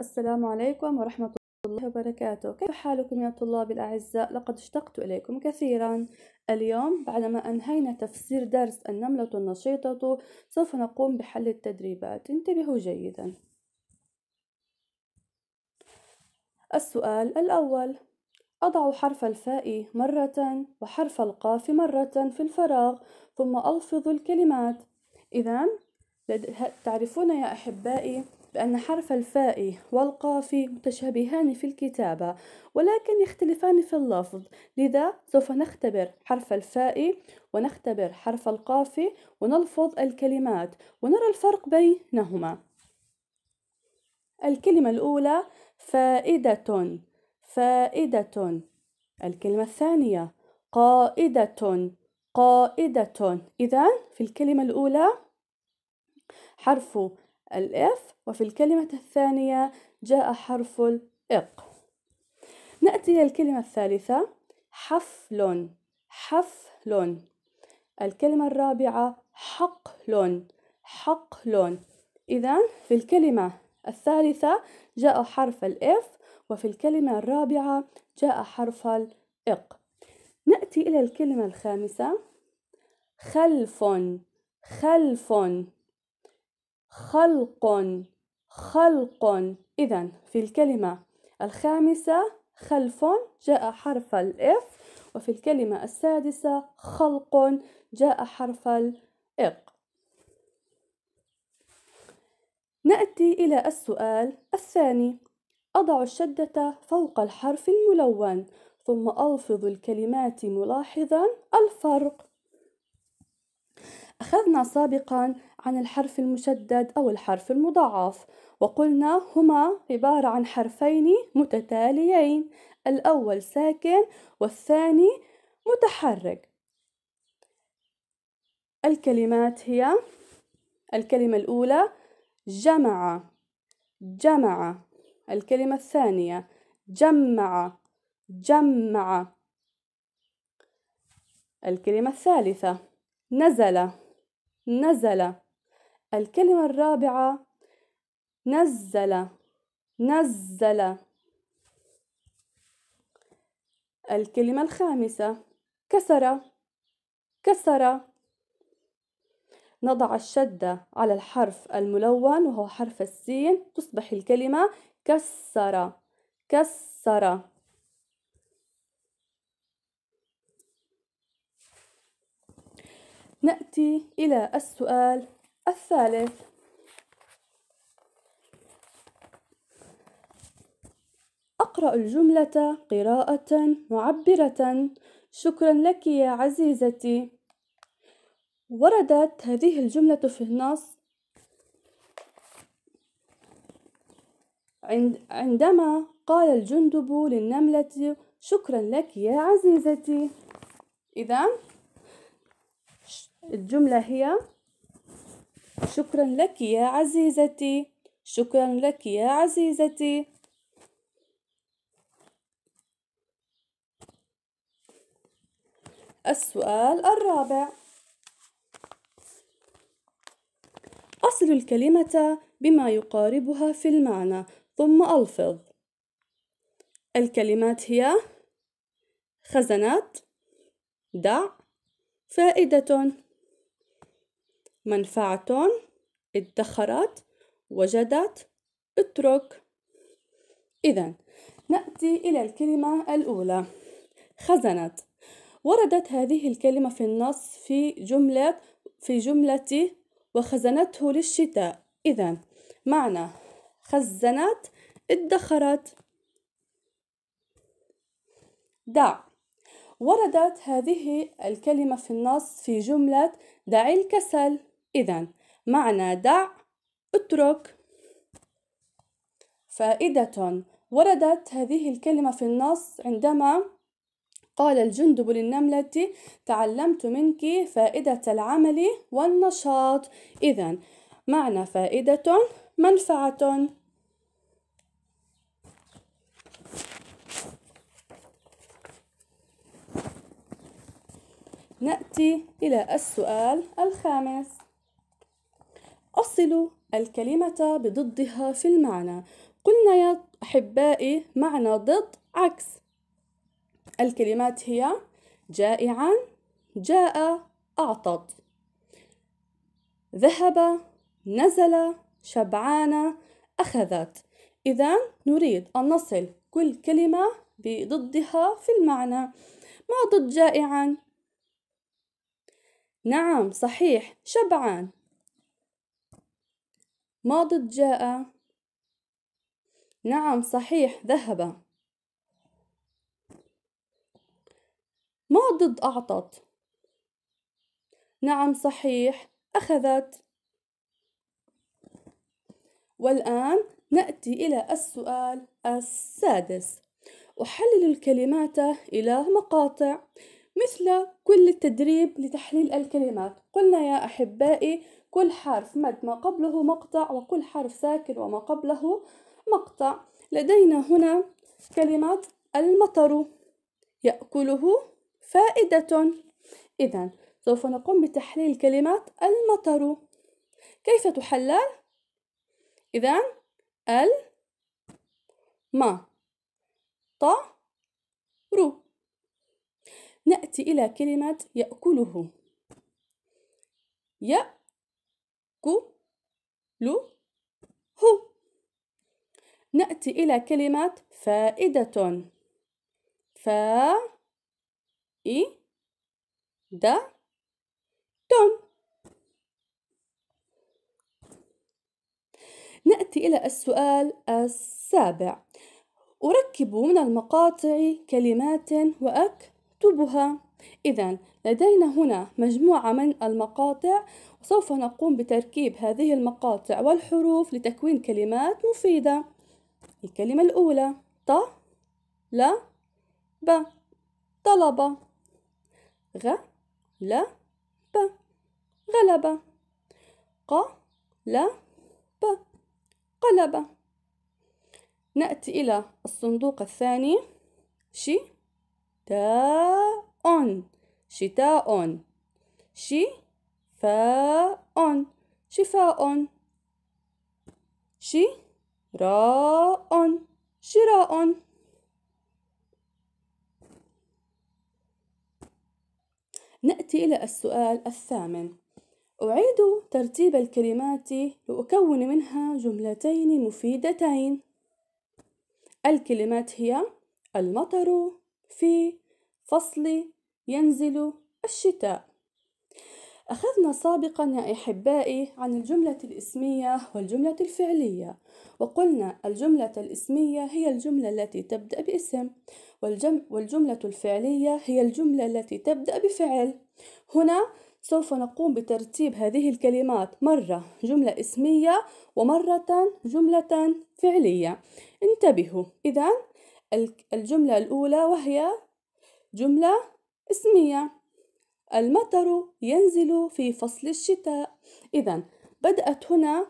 السلام عليكم ورحمة الله وبركاته كيف حالكم يا طلاب الأعزاء لقد اشتقت إليكم كثيرا اليوم بعدما أنهينا تفسير درس النملة النشيطة سوف نقوم بحل التدريبات انتبهوا جيدا السؤال الأول أضع حرف الفاء مرة وحرف القاف مرة في الفراغ ثم ألفظ الكلمات إذا تعرفون يا أحبائي بأن حرف الفاء والقاف متشابهان في الكتابة ولكن يختلفان في اللفظ لذا سوف نختبر حرف الفاء ونختبر حرف القاف ونلفظ الكلمات ونرى الفرق بينهما الكلمة الأولى فائدة فائدة الكلمة الثانية قائدة قائدة إذا في الكلمة الأولى حرف الإف وفي الكلمة الثانية جاء حرف الإق نأتي إلى الكلمة الثالثة حفل حفل الكلمة الرابعة حقل حقل إذا في الكلمة الثالثة جاء حرف الإف وفي الكلمة الرابعة جاء حرف الإق نأتي إلى الكلمة الخامسة خلف خلف خلق خلق إذا في الكلمة الخامسة خلف جاء حرف الإف وفي الكلمة السادسة خلق جاء حرف الإق نأتي إلى السؤال الثاني أضع الشدة فوق الحرف الملون ثم ألفظ الكلمات ملاحظا الفرق تحدثنا سابقا عن الحرف المشدد أو الحرف المضاعف وقلنا هما عبارة عن حرفين متتاليين الأول ساكن والثاني متحرك الكلمات هي الكلمة الأولى جمع جمع الكلمة الثانية جمع جمع الكلمة الثالثة نزل نزل الكلمة الرابعة نزل نزل الكلمة الخامسة كسر كسر نضع الشدة على الحرف الملون وهو حرف السين تصبح الكلمة كسر كسر نأتي إلى السؤال الثالث أقرأ الجملة قراءة معبرة شكرا لك يا عزيزتي وردت هذه الجملة في النص عندما قال الجندب للنملة شكرا لك يا عزيزتي إذا الجملة هي شكرا لك يا عزيزتي شكرا لك يا عزيزتي السؤال الرابع أصل الكلمة بما يقاربها في المعنى ثم ألفظ الكلمات هي خزنات دع فائدة منفعة ادخرت وجدت اترك إذا نأتي إلى الكلمة الأولى خزنت وردت هذه الكلمة في النص في جملة في جملة وخزنته للشتاء إذا معنى خزنت ادخرت دع وردت هذه الكلمة في النص في جملة دع الكسل إذا معنى دع اترك فائدة وردت هذه الكلمة في النص عندما قال الجندب للنملة تعلمت منك فائدة العمل والنشاط إذا معنى فائدة منفعة نأتي إلى السؤال الخامس أصل الكلمة بضدها في المعنى قلنا يا أحبائي معنى ضد عكس الكلمات هي جائعا جاء أعطت ذهب نزل شبعان أخذت إذا نريد أن نصل كل كلمة بضدها في المعنى ما ضد جائعا نعم صحيح شبعان ماض جاء نعم صحيح ذهب ماض أعطت نعم صحيح أخذت والآن نأتي إلى السؤال السادس أحلل الكلمات إلى مقاطع مثل كل التدريب لتحليل الكلمات قلنا يا أحبائي كل حرف مد ما قبله مقطع وكل حرف ساكن وما قبله مقطع لدينا هنا كلمة المطر يأكله فائدة إذا سوف نقوم بتحليل كلمة المطر كيف تحلل؟ إذا ال ما ط رو نأتي إلى كلمة يأكله يأ كو لو هو نأتي إلى كلمة فائدة فا إي دا تم نأتي إلى السؤال السابع أركب من المقاطع كلمات وأكتبها إذا لدينا هنا مجموعة من المقاطع وسوف نقوم بتركيب هذه المقاطع والحروف لتكوين كلمات مفيدة الكلمة الأولى ط ل ب طلبة غ ل ب غلبة ق ل ب قلبة نأتي إلى الصندوق الثاني ش تا أون شتاء شفاء شفاء شراء شراء نأتي إلى السؤال الثامن أعيد ترتيب الكلمات لأكون منها جملتين مفيدتين الكلمات هي المطر في فصل ينزل الشتاء أخذنا سابقا يا أحبائي عن الجملة الإسمية والجملة الفعلية وقلنا الجملة الإسمية هي الجملة التي تبدأ باسم والجم والجملة الفعلية هي الجملة التي تبدأ بفعل هنا سوف نقوم بترتيب هذه الكلمات مرة جملة اسمية ومرة جملة فعلية انتبهوا إذا الجملة الأولى وهي جملة اسمية المطر ينزل في فصل الشتاء إذا بدأت هنا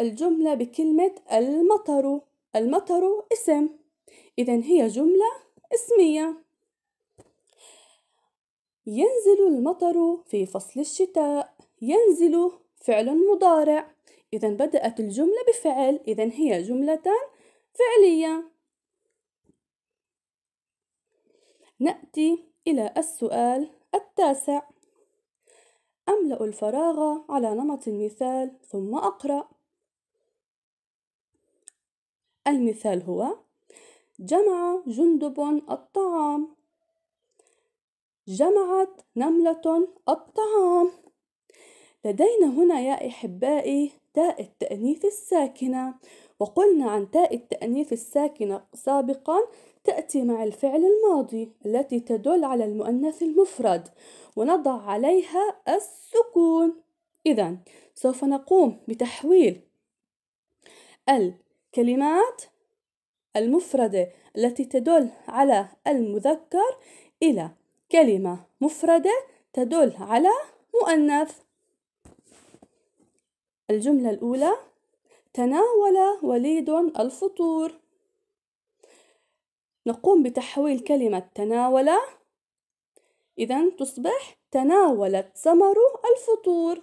الجملة بكلمة المطر المطر اسم إذا هي جملة اسمية ينزل المطر في فصل الشتاء ينزل فعل مضارع إذا بدأت الجملة بفعل إذا هي جملة فعلية نأتي إلى السؤال التاسع أملأ الفراغ على نمط المثال ثم أقرأ المثال هو جمع جندب الطعام جمعت نملة الطعام لدينا هنا يا إحبائي تاء التأنيث الساكنة وقلنا عن تاء التأنيث الساكنة سابقا تأتي مع الفعل الماضي التي تدل على المؤنث المفرد ونضع عليها السكون إذا سوف نقوم بتحويل الكلمات المفردة التي تدل على المذكر إلى كلمة مفردة تدل على مؤنث الجملة الأولى تناول وليد الفطور نقوم بتحويل كلمة تناول إذا تصبح تناولت ثمر الفطور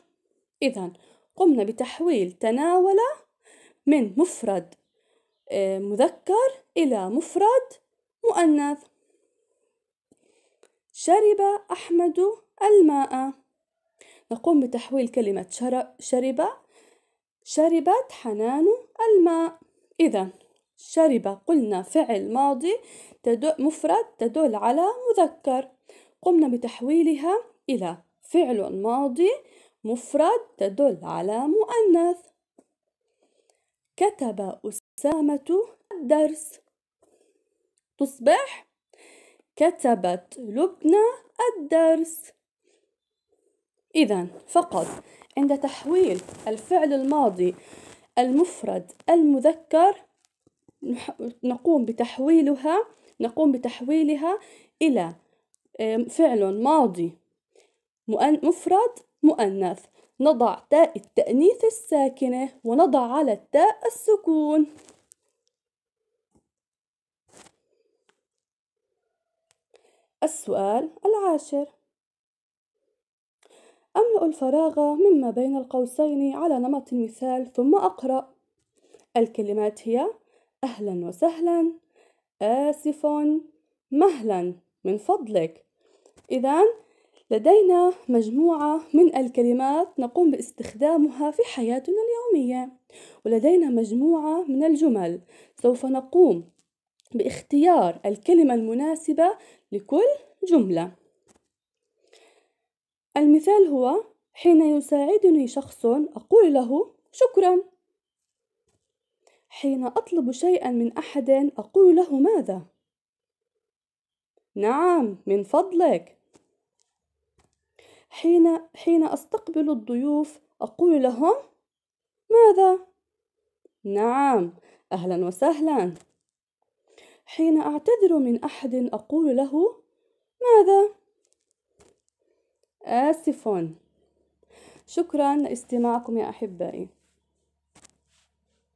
إذا قمنا بتحويل تناول من مفرد آه، مذكر إلى مفرد مؤنث شرب أحمد الماء نقوم بتحويل كلمة شرب شربت حنان الماء إذا شرب قلنا فعل ماضي مفرد تدل على مذكر قمنا بتحويلها إلى فعل ماضي مفرد تدل على مؤنث كتب أسامة الدرس تصبح كتبت لبنى الدرس إذا فقط عند تحويل الفعل الماضي المفرد المذكر نقوم بتحويلها نقوم بتحويلها إلى فعل ماضي مفرد مؤنث نضع تاء التأنيث الساكنة ونضع على التاء السكون السؤال العاشر أملأ الفراغ مما بين القوسين على نمط المثال ثم أقرأ الكلمات هي أهلا وسهلا آسف مهلا من فضلك إذا لدينا مجموعة من الكلمات نقوم باستخدامها في حياتنا اليومية ولدينا مجموعة من الجمل سوف نقوم باختيار الكلمة المناسبة لكل جملة المثال هو حين يساعدني شخص أقول له شكرا حين أطلب شيئا من أحد أقول له ماذا؟ نعم من فضلك حين حين أستقبل الضيوف أقول لهم ماذا؟ نعم أهلا وسهلا حين أعتذر من أحد أقول له ماذا؟ آسف شكرا لاستماعكم يا أحبائي